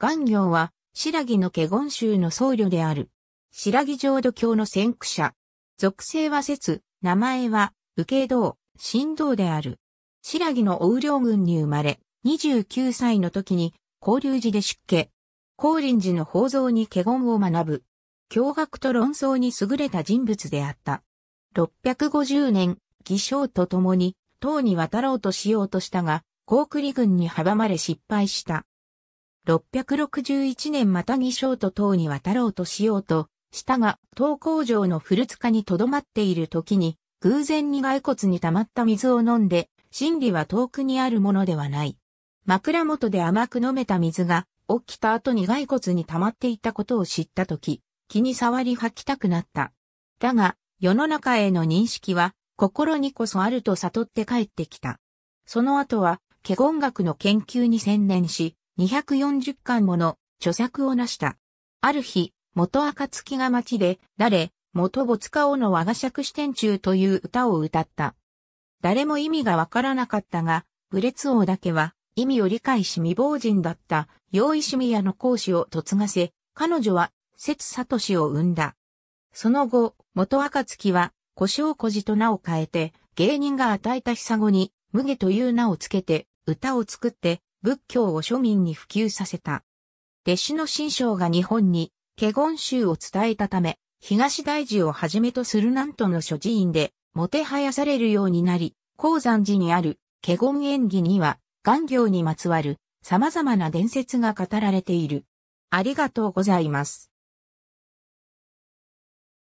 元行は、白木の華厳宗の僧侶である。白木浄土教の先駆者。属性は説、名前は、受け道、神道である。白木の大領軍に生まれ、29歳の時に、交流寺で出家。高林寺の宝蔵に華厳を学ぶ。驚愕と論争に優れた人物であった。650年、偽将と共に、唐に渡ろうとしようとしたが、高栗軍に阻まれ失敗した。661年またにシとーに渡ろうとしようと、したが、当工場の古塚に留まっている時に、偶然に骸骨に溜まった水を飲んで、真理は遠くにあるものではない。枕元で甘く飲めた水が、起きた後に骸骨に溜まっていたことを知った時、気に触り吐きたくなった。だが、世の中への認識は、心にこそあると悟って帰ってきた。その後は、華厳学の研究に専念し、240巻もの著作を成した。ある日、元暁が町で、誰、元没顔の我が尺支天中という歌を歌った。誰も意味がわからなかったが、ブレツ王だけは、意味を理解し未亡人だった、用意シミヤの講師を嫁がせ、彼女は、節氏を生んだ。その後、元暁は、故障小児と名を変えて、芸人が与えた久子に、無下という名をつけて、歌を作って、仏教を庶民に普及させた。弟子の新章が日本に、華厳宗を伝えたため、東大寺をはじめとする南都の諸寺院で、もてはやされるようになり、鉱山寺にある、華厳演技には、元行にまつわる、様々な伝説が語られている。ありがとうございます。